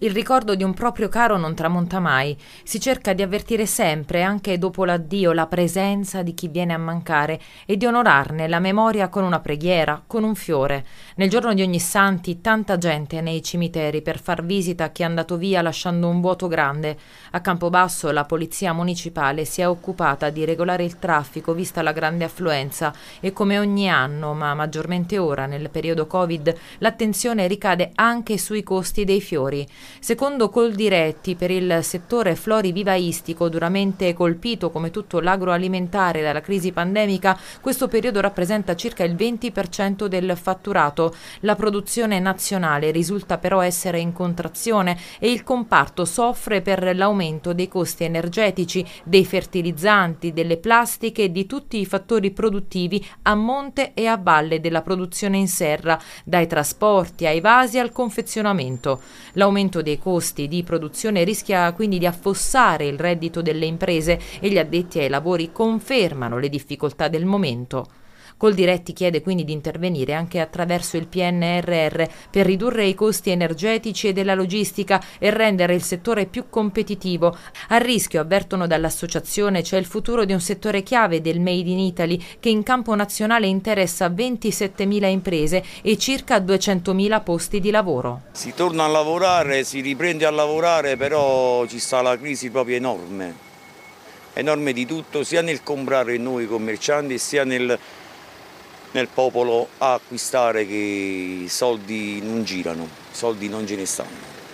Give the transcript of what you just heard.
Il ricordo di un proprio caro non tramonta mai, si cerca di avvertire sempre, anche dopo l'addio, la presenza di chi viene a mancare e di onorarne la memoria con una preghiera, con un fiore. Nel giorno di ogni santi tanta gente è nei cimiteri per far visita a chi è andato via lasciando un vuoto grande. A Campobasso la polizia municipale si è occupata di regolare il traffico vista la grande affluenza e come ogni anno, ma maggiormente ora nel periodo Covid, l'attenzione ricade anche sui costi dei fiori. Secondo Coldiretti, per il settore florivivaistico duramente colpito come tutto l'agroalimentare dalla crisi pandemica, questo periodo rappresenta circa il 20% del fatturato. La produzione nazionale risulta però essere in contrazione e il comparto soffre per l'aumento dei costi energetici, dei fertilizzanti, delle plastiche e di tutti i fattori produttivi a monte e a valle della produzione in serra, dai trasporti ai vasi al confezionamento. L'aumento aumento dei costi di produzione rischia quindi di affossare il reddito delle imprese e gli addetti ai lavori confermano le difficoltà del momento. Coldiretti chiede quindi di intervenire anche attraverso il PNRR per ridurre i costi energetici e della logistica e rendere il settore più competitivo. A rischio, avvertono dall'associazione, c'è il futuro di un settore chiave del Made in Italy che in campo nazionale interessa 27.000 imprese e circa 200.000 posti di lavoro. Si torna a lavorare, si riprende a lavorare, però ci sta la crisi proprio enorme, enorme di tutto, sia nel comprare noi commercianti, sia nel nel popolo a acquistare che i soldi non girano, i soldi non ce ne stanno.